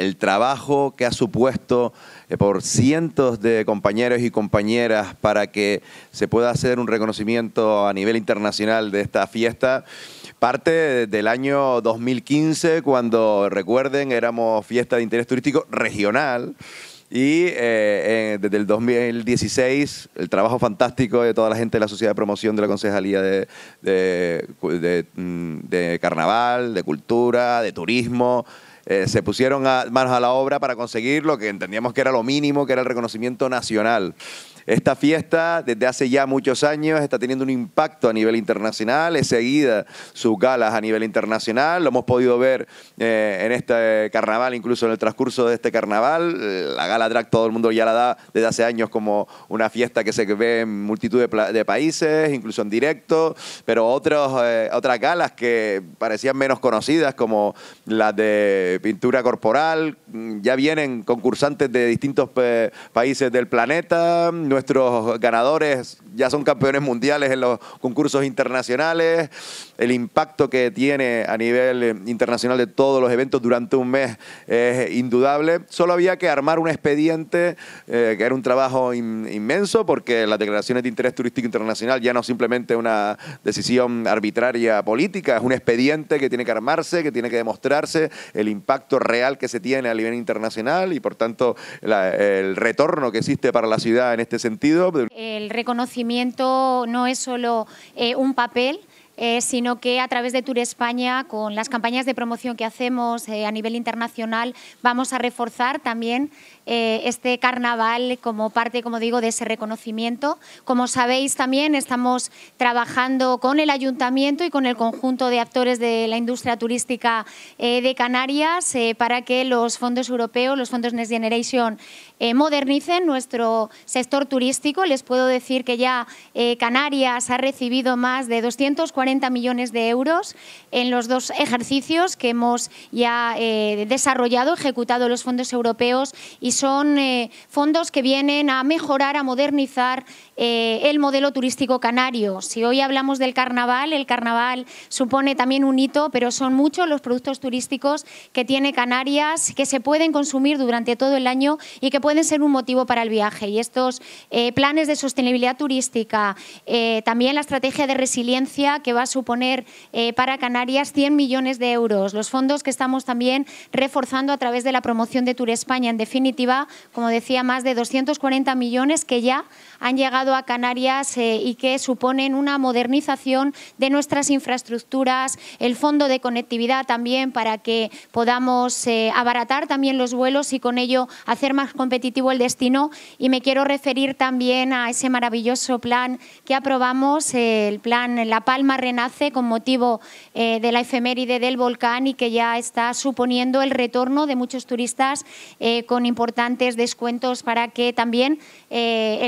el trabajo que ha supuesto eh, por cientos de compañeros y compañeras para que se pueda hacer un reconocimiento a nivel internacional de esta fiesta. Parte del año 2015, cuando recuerden, éramos fiesta de interés turístico regional. Y eh, desde el 2016, el trabajo fantástico de toda la gente de la Sociedad de Promoción de la Concejalía de mm, Carnaval, de Cultura, de Turismo, eh, se pusieron manos a la obra para conseguir lo que entendíamos que era lo mínimo, que era el reconocimiento nacional. Esta fiesta, desde hace ya muchos años, está teniendo un impacto a nivel internacional, es seguida sus galas a nivel internacional, lo hemos podido ver eh, en este carnaval, incluso en el transcurso de este carnaval, eh, la gala drag todo el mundo ya la da desde hace años como una fiesta que se ve en multitud de, países, incluso en directo, pero otros, otras galas que parecían menos conocidas, como las de pintura corporal, mm, ya vienen concursantes de distintos eh, países del planeta, nuestros ganadores ya son campeones mundiales en los concursos internacionales, el impacto que tiene a nivel internacional de todos los eventos durante un mes es indudable. Solo había que armar un expediente, eh, que era un trabajo inmenso, porque las declaraciones de interés turístico internacional ya no es simplemente una decisión arbitraria política, es un expediente que tiene que armarse, que tiene que demostrarse el impacto real que se tiene a nivel internacional y por tanto el retorno que existe para la ciudad en este sentido. El reconocimiento conocimiento no es solo eh, un papel, eh, sino que a través de Tour España, con las campañas de promoción que hacemos eh, a nivel internacional, vamos a reforzar también eh, este carnaval como parte, como digo, de ese reconocimiento. Como sabéis también, estamos trabajando con el ayuntamiento y con el conjunto de actores de la industria turística de Canarias para que los fondos europeos, los fondos Next Generation, modernicen nuestro sector turístico. Les puedo decir que ya Canarias ha recibido más de 240 millones de euros en los dos ejercicios que hemos ya eh, desarrollado, ejecutado los fondos europeos y son eh, fondos que vienen a mejorar, a modernizar eh, el modelo turístico canario. Si hoy hablamos del carnaval, el carnaval supone también un hito, pero son muchos los productos turísticos que tiene Canarias, que se pueden consumir durante todo el año y que pueden ser un motivo para el viaje. Y estos planes de sostenibilidad turística, también la estrategia de resiliencia que va a suponer eh, para Canarias 100 millones de euros. Los fondos que estamos también reforzando a través de la promoción de Tour España, en definitiva, como decía, más de 240 millones que ya han llegado a Canarias eh, y que suponen una modernización de nuestras infraestructuras, el fondo de conectividad también para que podamos eh, abaratar también los vuelos y con ello hacer más competitivo el destino. Y me quiero referir también a ese maravilloso plan que aprobamos, el plan La Palma renace con motivo eh, de la efeméride del volcán y que ya está suponiendo el retorno de muchos turistas eh, con importantes descuentos para que también eh,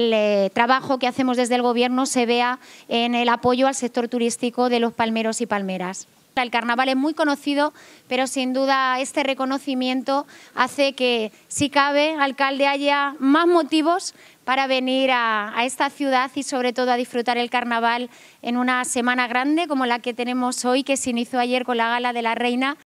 el trabajo que hacemos desde el Gobierno se vea en el apoyo al sector turístico de los palmeros y palmeras. El carnaval es muy conocido, pero sin duda este reconocimiento hace que, si cabe, alcalde, haya más motivos para venir a, esta ciudad y sobre todo a disfrutar el carnaval en una semana grande como la que tenemos hoy, que se inició ayer con la Gala de la Reina.